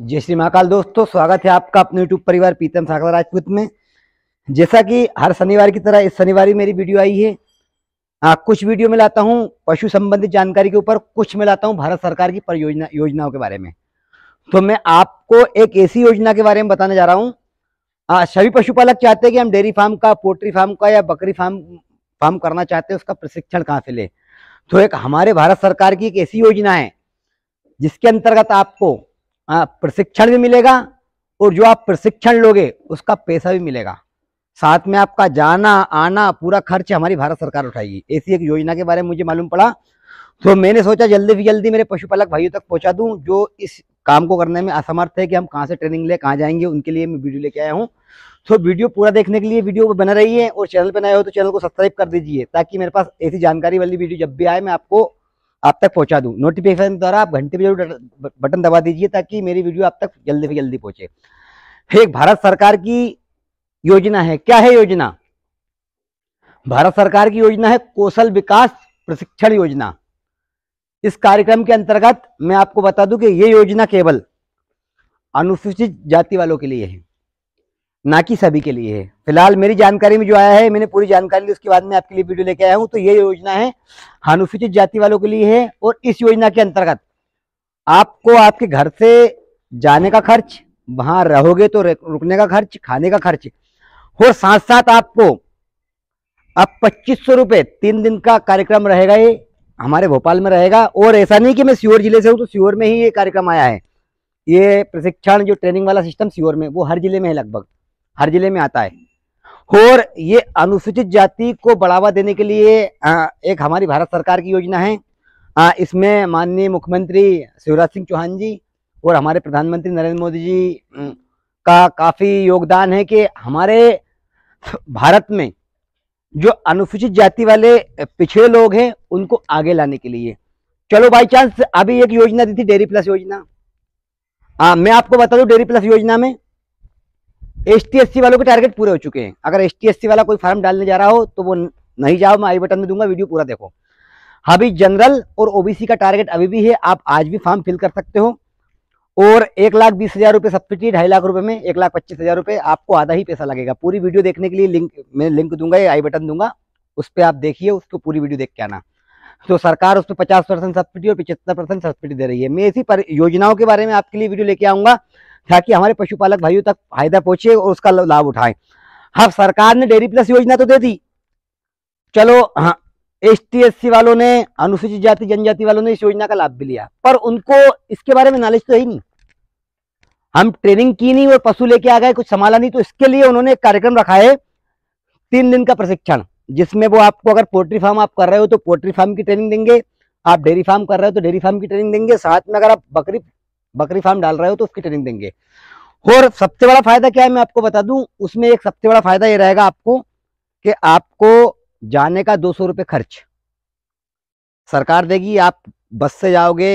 जय श्री महाकाल दोस्तों स्वागत है आपका अपने यूट्यूब परिवार पीतम सागर राजपूत में जैसा कि हर शनिवार की तरह इस शनिवार मेरी वीडियो आई है आ, कुछ वीडियो में लाता हूँ पशु संबंधित जानकारी के ऊपर कुछ में लाता हूँ भारत सरकार की परियोजना योजनाओं के बारे में तो मैं आपको एक ऐसी योजना के बारे में बताने जा रहा हूँ सभी पशुपालक चाहते हैं कि हम डेयरी फार्म का पोल्ट्री फार्म का या बकरी फार्म फार्म करना चाहते हैं उसका प्रशिक्षण कहाँ से ले तो एक हमारे भारत सरकार की एक ऐसी योजना है जिसके अंतर्गत आपको हाँ, प्रशिक्षण भी मिलेगा और जो आप प्रशिक्षण लोगे उसका पैसा भी मिलेगा साथ में आपका जाना आना पूरा खर्च हमारी भारत सरकार उठाएगी ऐसी एक योजना के बारे में मुझे मालूम पड़ा तो मैंने सोचा जल्दी से जल्दी मेरे पशुपालक भाइयों तक पहुंचा दूं जो इस काम को करने में असमर्थ है कि हम कहां से ट्रेनिंग ले कहां जाएंगे उनके लिए मैं वीडियो लेके आया हूँ तो वीडियो पूरा देखने के लिए वीडियो बना रही है और चैनल पर नए हो तो चैनल को सब्सक्राइब कर दीजिए ताकि मेरे पास ऐसी जानकारी वाली वीडियो जब भी आए मैं आपको आप तक पहुंचा दूं नोटिफिकेशन द्वारा आप घंटे जरूर बटन दबा दीजिए ताकि मेरी वीडियो आप तक जल्दी से जल्दी पहुंचे एक भारत सरकार की योजना है क्या है योजना भारत सरकार की योजना है कौशल विकास प्रशिक्षण योजना इस कार्यक्रम के अंतर्गत मैं आपको बता दूं कि ये योजना केवल अनुसूचित जाति वालों के लिए है ना कि सभी के लिए है फिलहाल मेरी जानकारी में जो आया है मैंने पूरी जानकारी ली उसके बाद में आपके लिए वीडियो लेके आया हूँ तो ये योजना है अनुसूचित जाति वालों के लिए है और इस योजना के अंतर्गत आपको आपके घर से जाने का खर्च वहां रहोगे तो रुकने का खर्च खाने का खर्च और साथ साथ आपको अब पच्चीस सौ रुपये तीन दिन का कार्यक्रम रहेगा ये हमारे भोपाल में रहेगा और ऐसा नहीं कि मैं सीहोर जिले से हूँ तो सीहोर में ही ये कार्यक्रम आया है ये प्रशिक्षण जो ट्रेनिंग वाला सिस्टम सीहोर में वो हर जिले में है लगभग हर जिले में आता है और ये अनुसूचित जाति को बढ़ावा देने के लिए एक हमारी भारत सरकार की योजना है इसमें माननीय मुख्यमंत्री शिवराज सिंह चौहान जी और हमारे प्रधानमंत्री नरेंद्र मोदी जी का काफ़ी योगदान है कि हमारे भारत में जो अनुसूचित जाति वाले पिछड़े लोग हैं उनको आगे लाने के लिए चलो बाई चांस अभी एक योजना दी थी डेयरी प्लस योजना आ, मैं आपको बता दूं डेयरी प्लस योजना में एसटीएससी वालों के टारगेट पूरे हो चुके हैं अगर एसटीएससी वाला कोई फॉर्म डालने जा रहा हो तो वो नहीं जाओ मैं आई बटन में दूंगा वीडियो पूरा देखो अभी हाँ जनरल और ओबीसी का टारगेट अभी भी है आप आज भी फॉर्म फिल कर सकते हो और एक लाख बीस हज़ार रुपये सब्सिडी ढाई लाख रुपए में एक लाख पच्चीस हज़ार रुपये आपको आधा ही पैसा लगेगा पूरी वीडियो देखने के लिए लिंक मैं लिंक दूंगा या आई बटन दूंगा उस पर आप देखिए उसको पूरी वीडियो देख के आना तो सरकार उस पर पचास परसेंट सब्सिडी और पचहत्तर परसेंट सब्सिडी दे रही है मैं इसी पर योजनाओं के बारे में आपके लिए वीडियो लेके आऊंगा ताकि हमारे पशुपालक भाइयों तक फायदा पहुंचे और उसका लाभ उठाएं हाँ सरकार ने डेयरी प्लस योजना तो दे दी चलो हाँ एस टी वालों ने अनुसूचित जाति जनजाति वालों ने इस योजना का लाभ भी लिया पर उनको इसके बारे में नॉलेज तो है ही नहीं हम ट्रेनिंग की नहीं और पशु लेके आ गए कुछ संभाला नहीं तो इसके लिए उन्होंने एक कार्यक्रम रखा है तीन दिन का प्रशिक्षण जिसमें वो आपको अगर पोल्ट्री फार्म आप कर रहे हो तो पोल्ट्री फार्म की ट्रेनिंग देंगे आप डेयरी फार्म कर रहे हो तो डेयरी फार्म की ट्रेनिंग देंगे साथ में अगर आप बकरी बकरी फार्म डाल रहे हो तो उसकी ट्रेनिंग देंगे और सबसे बड़ा फायदा क्या है मैं आपको बता दूं उसमें एक सबसे बड़ा फायदा ये रहेगा आपको कि आपको जाने का दो सौ खर्च सरकार देगी आप बस से जाओगे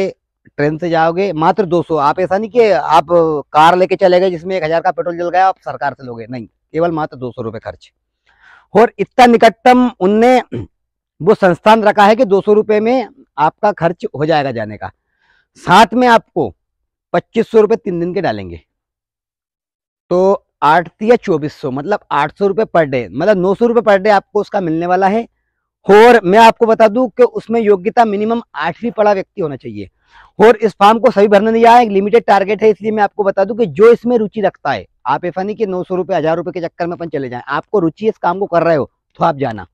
ट्रेन से जाओगे मात्र 200 आप ऐसा नहीं कि आप कार लेके चले गए जिसमें एक हजार का पेट्रोल जल गया आप सरकार से लोगे नहीं केवल मात्र दो सौ खर्च और इतना निकटतम उनने वो संस्थान रखा है कि दो सौ में आपका खर्च हो जाएगा जाने का साथ में आपको पच्चीस सौ रुपये तीन दिन के डालेंगे तो आठ या चौबीस सौ मतलब आठ सौ रुपये पर डे मतलब नौ सौ रुपये पर डे आपको उसका मिलने वाला है और मैं आपको बता दूं कि उसमें योग्यता मिनिमम आठवीं पढ़ा व्यक्ति होना चाहिए और इस फॉर्म को सभी भरने दिया है लिमिटेड टारगेट है इसलिए मैं आपको बता दूं कि जो इसमें रुचि रखता है आप ऐसा नहीं कि नौ सौ रुपये हज़ार रुपये के चक्कर में अपन चले जाएं आपको रुचि इस काम को कर रहे हो तो आप जाना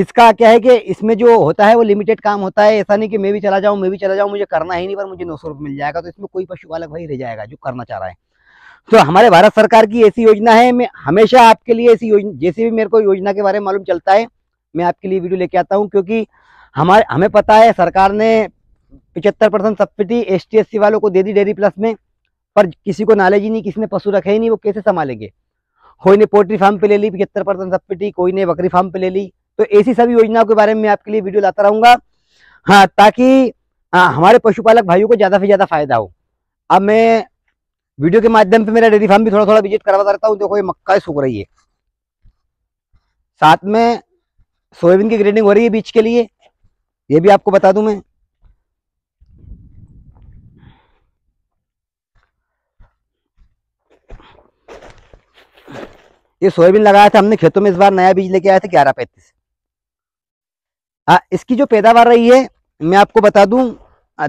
इसका क्या है कि इसमें जो होता है वो लिमिटेड काम होता है ऐसा नहीं कि मैं भी चला जाऊँ मैं भी चला जाऊँ मुझे करना ही नहीं पर मुझे नौ सौ रुपये मिल जाएगा तो इसमें कोई पशुपालक भाई रह जाएगा जो करना चाह रहा है तो हमारे भारत सरकार की ऐसी योजना है मैं हमेशा आपके लिए ऐसी योजना जैसे भी मेरे को योजना के बारे में मालूम चलता है मैं आपके लिए वीडियो लेके आता हूँ क्योंकि हमारे हमें पता है सरकार ने पिचहत्तर परसेंट सब्सिडी एस टी वालों को दे दी डेयरी प्लस में पर किसी को नॉलेज ही नहीं किसी ने पशु रखे ही नहीं वो कैसे संभालेंगे कोई ने पोल्ट्री फार्म पे ले ली पिछहत्तर परसेंट सब्सिडी कोई ने बकरी फार्म पे ले ली तो ऐसी सभी योजनाओं के बारे में आपके लिए वीडियो लाता रहूंगा हाँ ताकि हाँ हमारे पशुपालक भाइयों को ज़्यादा से ज़्यादा फायदा हो अब मैं वीडियो के माध्यम से मेरा डेयरी फार्म भी थोड़ा थोड़ा विजिट करवाता रहता हूँ देखो ये मक्का सूख रही है साथ में सोयाबीन की ग्रेडिंग हो रही है बीज के लिए ये भी आपको बता दू मैं ये सोयाबीन लगाया था हमने खेतों में इस बार नया बीज लेके आया था ग्यारह पैंतीस आ, हाँ, इसकी जो पैदावार रही है मैं आपको बता दूं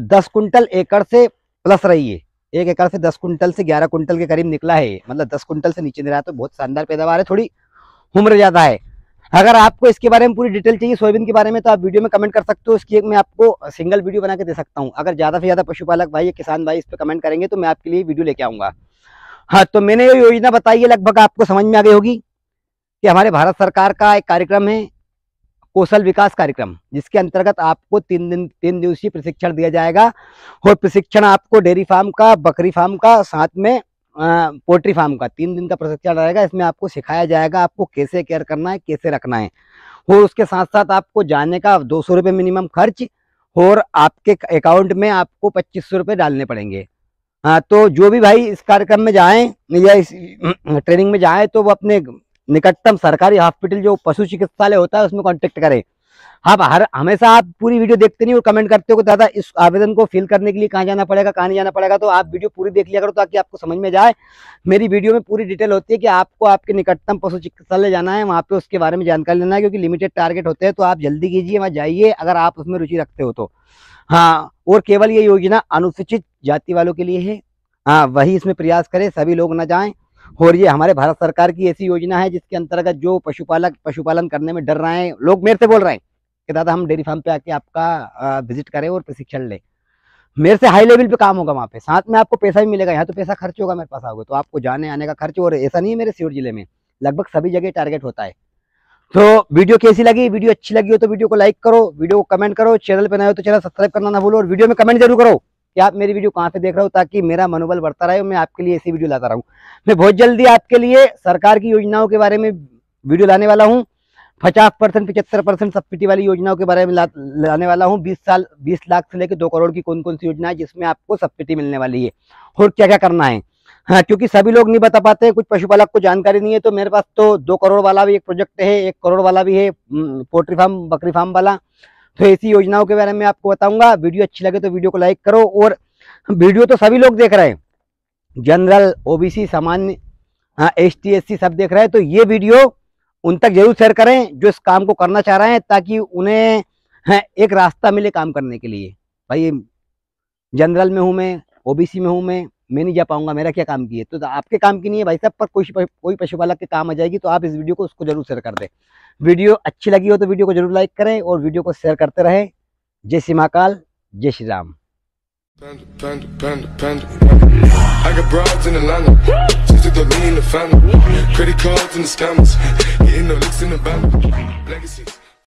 दस कुंटल एकड़ से प्लस रही है एक एकड़ से दस कुंटल से ग्यारह कुंटल के करीब निकला है मतलब दस कुंटल से नीचे नहीं रहा तो बहुत शानदार पैदावार है थोड़ी उम्र ज़्यादा है अगर आपको इसके बारे में पूरी डिटेल चाहिए सोयाबीन के बारे में तो आप वीडियो में कमेंट कर सकते हो इसकी एक मैं आपको सिंगल वीडियो बना के दे सकता हूँ अगर ज़्यादा से ज़्यादा पशुपालक भाई या किसान भाई इस पर कमेंट करेंगे तो मैं आपके लिए वीडियो लेके आऊँगा हाँ तो मैंने ये योजना बताई है लगभग आपको समझ में आ गई होगी कि हमारे भारत सरकार का एक कार्यक्रम है कौशल विकास कार्यक्रम जिसके अंतर्गत आपको तीन दिन तीन दिवसीय प्रशिक्षण दिया जाएगा और प्रशिक्षण आपको डेयरी फार्म का बकरी फार्म का साथ में पोल्ट्री फार्म का तीन दिन का प्रशिक्षण रहेगा इसमें आपको सिखाया जाएगा आपको कैसे केयर करना है कैसे रखना है और उसके साथ साथ आपको जाने का दो सौ मिनिमम खर्च और आपके अकाउंट में आपको पच्चीस सौ डालने पड़ेंगे हाँ तो जो भी भाई इस कार्यक्रम में जाएं या इस ट्रेनिंग में जाएं तो वो अपने निकटतम सरकारी हॉस्पिटल जो पशु चिकित्सालय होता है उसमें कॉन्टेक्ट करें आप हर हमेशा आप पूरी वीडियो देखते नहीं और कमेंट करते हो दादा इस आवेदन को फिल करने के लिए कहाँ जाना पड़ेगा कहाँ नहीं जाना पड़ेगा तो आप वीडियो पूरी देख लिया करो ताकि आपको समझ में जाए मेरी वीडियो में पूरी डिटेल होती है कि आपको आपके निकटतम पशु चिकित्सालय जाना है वहाँ पे उसके बारे में जानकारी लेना है क्योंकि लिमिटेड टारगेट होते हैं तो आप जल्दी कीजिए वहाँ जाइए अगर आप उसमें रुचि रखते हो तो हाँ और केवल ये योजना अनुसूचित जाति वालों के लिए है हाँ वही इसमें प्रयास करें सभी लोग ना जाएँ और ये हमारे भारत सरकार की ऐसी योजना है जिसके अंतर्गत जो पशुपालक पशुपालन करने में डर रहे हैं लोग मेरे से बोल रहे हैं कि दादा हम डेयरी फार्म पे आके आपका विजिट करें और प्रशिक्षण लें मेरे से हाई लेवल पे काम होगा वहाँ पे साथ में आपको पैसा भी मिलेगा यहाँ तो पैसा खर्च होगा मेरे पास आओगे तो आपको जाने आने का खर्च और ऐसा नहीं है मेरे सीहोर जिले में लगभग सभी जगह टारगेट होता है तो वीडियो कैसी लगी वीडियो अच्छी लगी हो तो वीडियो को लाइक करो वीडियो को कमेंट करो चैनल पर नए हो तो चैनल सब्सक्राइब करना ना भूलो और वीडियो में कमेंट जरूर करो कि आप मेरी वीडियो कहाँ से देख रहे हो ताकि मेरा मनोबल बढ़ता रहे और मैं आपके लिए ऐसी वीडियो लाता रहूँ मैं बहुत जल्दी आपके लिए सरकार की योजनाओं के बारे में वीडियो लाने वाला हूँ पचास परसेंट पचहत्तर परसेंट सब्सिडी वाली योजनाओं के बारे में ला, लाने वाला हूँ बीस साल बीस लाख से लेकर दो करोड़ की कौन कौन सी योजना है जिसमें आपको सब्सिडी मिलने वाली है और क्या क्या करना है हाँ क्योंकि सभी लोग नहीं बता पाते कुछ पशुपालक को जानकारी नहीं है तो मेरे पास तो दो करोड़ वाला भी एक प्रोजेक्ट है एक करोड़ वाला भी है पोल्ट्री फार्म बकरी फार्म वाला तो ऐसी योजनाओं के बारे में आपको बताऊंगा वीडियो अच्छी लगे तो वीडियो को लाइक करो और वीडियो तो सभी लोग देख रहे हैं जनरल ओबीसी सामान्य एस हाँ, टी सब देख रहे हैं तो ये वीडियो उन तक जरूर शेयर करें जो इस काम को करना चाह रहे हैं ताकि उन्हें हाँ, एक रास्ता मिले काम करने के लिए भाई जनरल में हूँ मैं ओबीसी में हूँ मैं मैं नहीं जा पाऊंगा मेरा क्या काम की है तो आपके काम की नहीं है भाई साहब पर कोई कोई पशुपालक के काम आ जाएगी तो आप इस वीडियो को उसको जरूर शेयर कर दें वीडियो अच्छी लगी हो तो वीडियो को जरूर लाइक करें और वीडियो को शेयर करते रहें जय श्री महाकाल जय श्री राम Panda,